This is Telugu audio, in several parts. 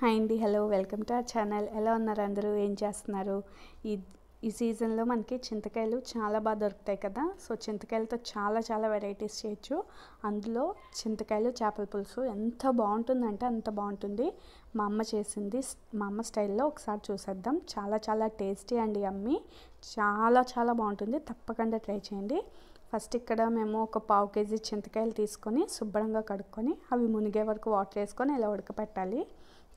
హాయ్ అండి hello welcome to our channel ఎలా ఉన్నారు అందరూ ఏం చేస్తున్నారు ఈ ఈ సీజన్లో మనకి చింతకాయలు చాలా బాగా దొరుకుతాయి కదా సో చింతకాయలతో చాలా చాలా వెరైటీస్ చేయొచ్చు అందులో చింతకాయలు చేపల పులుసు ఎంత బాగుంటుందంటే అంత బాగుంటుంది మా అమ్మ చేసింది మా అమ్మ స్టైల్లో ఒకసారి చూసేద్దాం చాలా చాలా టేస్టీ అండి అమ్మి చాలా చాలా బాగుంటుంది తప్పకుండా ట్రై చేయండి ఫస్ట్ ఇక్కడ మేము ఒక పావు కేజీ చింతకాయలు తీసుకొని శుభ్రంగా కడుక్కొని అవి మునిగే వరకు వాటర్ వేసుకొని ఇలా ఉడకపెట్టాలి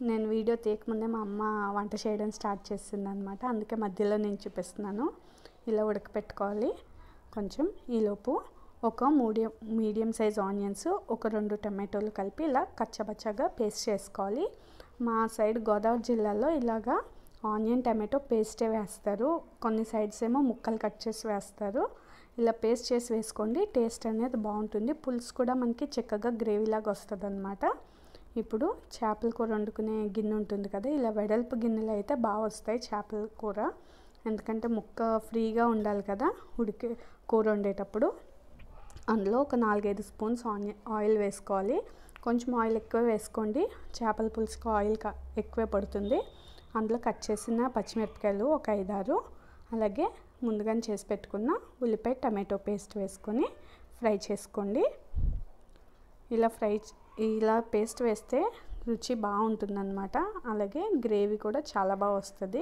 నేను వీడియో తీయకముందే మా అమ్మ వంట చేయడం స్టార్ట్ చేసింది అనమాట అందుకే మధ్యలో నేను చూపిస్తున్నాను ఇలా ఉడకపెట్టుకోవాలి కొంచెం ఈలోపు ఒక మూడియం మీడియం సైజ్ ఆనియన్స్ ఒక రెండు టమాటోలు కలిపి ఇలా కచ్చబచ్చగా పేస్ట్ చేసుకోవాలి మా సైడ్ గోదావరి జిల్లాలో ఇలాగా ఆనియన్ టమాటో పేస్టే వేస్తారు కొన్ని సైడ్స్ ఏమో ముక్కలు కట్ చేసి వేస్తారు ఇలా పేస్ట్ చేసి వేసుకోండి టేస్ట్ అనేది బాగుంటుంది పులుసు కూడా మనకి చక్కగా గ్రేవీలాగా వస్తుంది అనమాట ఇప్పుడు చేపల కూర వండుకునే గిన్నె ఉంటుంది కదా ఇలా వెడల్పు గిన్నెలు అయితే బాగా వస్తాయి చేపల కూర ఎందుకంటే ముక్క ఫ్రీగా ఉండాలి కదా ఉడికి కూర వండేటప్పుడు అందులో ఒక నాలుగైదు స్పూన్స్ ఆనియన్ ఆయిల్ వేసుకోవాలి కొంచెం ఆయిల్ ఎక్కువ వేసుకోండి చేపల పులుసుకు ఆయిల్ ఎక్కువే పడుతుంది అందులో కట్ చేసిన పచ్చిమిరపకాయలు ఒక ఐదారు అలాగే ముందుగానే చేసి పెట్టుకున్న ఉల్లిపాయ టమాటో పేస్ట్ వేసుకొని ఫ్రై చేసుకోండి ఇలా ఫ్రై ఇలా పేస్ట్ వేస్తే రుచి బాగుంటుంది అనమాట అలాగే గ్రేవీ కూడా చాలా బాగా వస్తుంది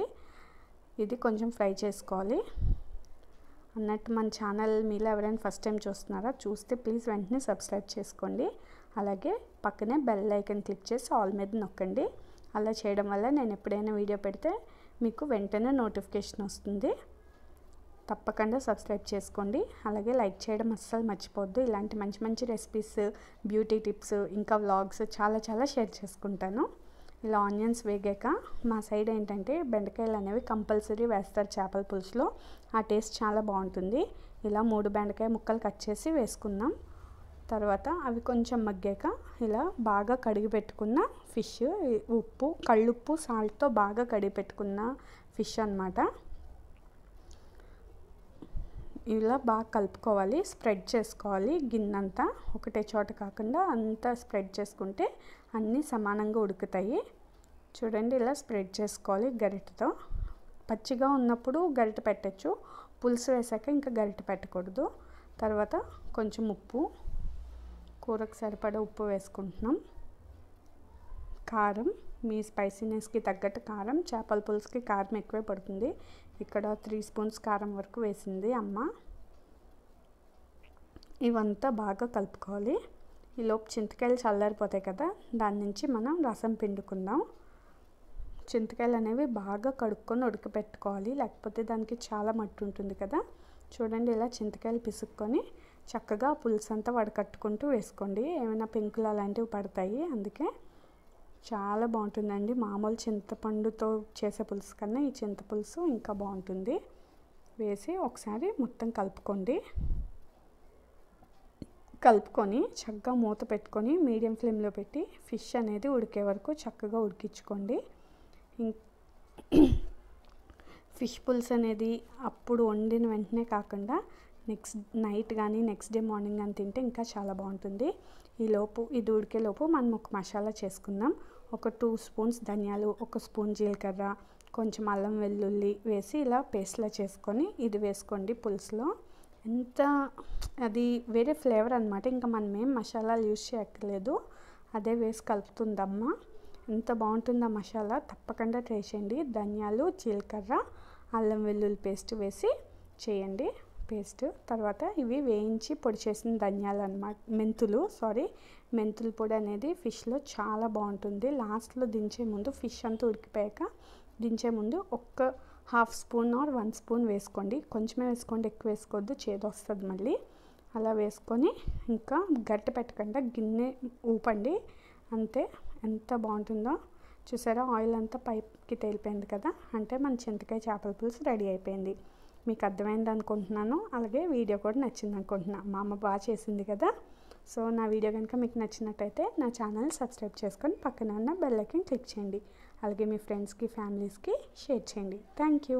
ఇది కొంచెం ఫ్రై చేసుకోవాలి అన్నట్టు మన ఛానల్ మీలో ఎవరైనా ఫస్ట్ టైం చూస్తున్నారా చూస్తే ప్లీజ్ వెంటనే సబ్స్క్రైబ్ చేసుకోండి అలాగే పక్కనే బెల్ ఐకన్ క్లిక్ చేసి ఆల్ మీద నొక్కండి అలా చేయడం వల్ల నేను ఎప్పుడైనా వీడియో పెడితే మీకు వెంటనే నోటిఫికేషన్ వస్తుంది తప్పకుండా సబ్స్క్రైబ్ చేసుకోండి అలాగే లైక్ చేయడం అస్సలు మర్చిపోద్దు ఇలాంటి మంచి మంచి రెసిపీస్ బ్యూటీ టిప్స్ ఇంకా వ్లాగ్స్ చాలా చాలా షేర్ చేసుకుంటాను ఇలా ఆనియన్స్ వేగాక మా సైడ్ ఏంటంటే బెండకాయలు అనేవి కంపల్సరీ వేస్తారు చేపల పులుసులో ఆ టేస్ట్ చాలా బాగుంటుంది ఇలా మూడు బెండకాయ ముక్కలు కట్ చేసి వేసుకుందాం తర్వాత అవి కొంచెం మగ్గాక ఇలా బాగా కడిగి పెట్టుకున్న ఫిష్ ఉప్పు కళ్ళుప్పు సాల్ట్తో బాగా కడిగి పెట్టుకున్న ఫిష్ అనమాట ఇలా బాగా కలుపుకోవాలి స్ప్రెడ్ చేసుకోవాలి గిన్నంతా ఒకటే చోట కాకుండా అంతా స్ప్రెడ్ చేసుకుంటే అన్నీ సమానంగా ఉడుకుతాయి చూడండి ఇలా స్ప్రెడ్ చేసుకోవాలి గరిటతో పచ్చిగా ఉన్నప్పుడు గరిట పెట్టచ్చు పులుసు వేసాక ఇంకా గరిట పెట్టకూడదు తర్వాత కొంచెం ఉప్పు కూరకు సరిపడా ఉప్పు వేసుకుంటున్నాం కారం మీ స్పైసీనెస్కి తగ్గట్టు కారం చేపల పులుసుకి కారం ఎక్కువే పడుతుంది ఇక్కడ త్రీ స్పూన్స్ కారం వరకు వేసింది అమ్మ ఇవంతా బాగా కలుపుకోవాలి ఈ లోపు చింతకాయలు చల్లారిపోతాయి కదా దాని నుంచి మనం రసం పిండుకుందాం చింతకాయలు అనేవి బాగా కడుక్కొని ఉడకపెట్టుకోవాలి లేకపోతే దానికి చాలా మట్టి ఉంటుంది కదా చూడండి ఇలా చింతకాయలు పిసుక్కొని చక్కగా పులుసు అంతా వడకట్టుకుంటూ వేసుకోండి ఏమైనా పెంకులు అలాంటివి పడతాయి అందుకే చాలా బాగుంటుందండి మామూలు చింతపండుతో చేసే పులుసు కన్నా ఈ చింత పులుసు ఇంకా బాగుంటుంది వేసి ఒకసారి మొత్తం కలుపుకోండి కలుపుకొని చక్కగా మూత పెట్టుకొని మీడియం ఫ్లేమ్లో పెట్టి ఫిష్ అనేది ఉడికే వరకు చక్కగా ఉడికించుకోండి ఫిష్ పులుసు అనేది అప్పుడు వండిన వెంటనే కాకుండా నెక్స్ట్ నైట్ కానీ నెక్స్ట్ డే మార్నింగ్ కానీ తింటే ఇంకా చాలా బాగుంటుంది ఈలోపు ఇది లోపు మనం ఒక మసాలా చేసుకుందాం ఒక టూ స్పూన్స్ ధనియాలు ఒక స్పూన్ జీలకర్ర కొంచెం అల్లం వెల్లుల్లి వేసి ఇలా పేస్ట్లా చేసుకొని ఇది వేసుకోండి పులుసులో ఎంత అది వేరే ఫ్లేవర్ అనమాట ఇంకా మనం ఏం మసాలాలు యూజ్ చేయక్కర్లేదు అదే వేసి కలుపుతుందమ్మ ఎంత బాగుంటుందా మసాలా తప్పకుండా ట్రై చేయండి ధనియాలు జీలకర్ర అల్లం వెల్లుల్లి పేస్ట్ వేసి చేయండి పేస్ట్ తర్వాత ఇవి వేయించి పొడి చేసిన ధనియాలు అనమాట మెంతులు సారీ మెంతుల పొడి అనేది ఫిష్లో చాలా బాగుంటుంది లాస్ట్లో దించే ముందు ఫిష్ అంతా ఉడికిపోయాక దించే ముందు ఒక్క half spoon or one spoon వేసుకోండి కొంచెమే వేసుకోండి ఎక్కువ వేసుకోవద్దు చేదొస్తుంది మళ్ళీ అలా వేసుకొని ఇంకా గట్టి పెట్టకుండా గిన్నె ఊపండి అంతే ఎంత బాగుంటుందో చూసారా ఆయిల్ అంతా పైప్కి తేలిపోయింది కదా అంటే మన చింతకాయ చేపల పులుసు రెడీ అయిపోయింది మీకు అర్థమైంది అనుకుంటున్నాను అలాగే వీడియో కూడా నచ్చింది అనుకుంటున్నాను మా అమ్మ బాగా చేసింది కదా సో నా వీడియో కనుక మీకు నచ్చినట్టయితే నా ఛానల్ సబ్స్క్రైబ్ చేసుకొని పక్కన ఉన్న బెల్లకి క్లిక్ చేయండి అలాగే మీ ఫ్రెండ్స్కి ఫ్యామిలీస్కి షేర్ చేయండి థ్యాంక్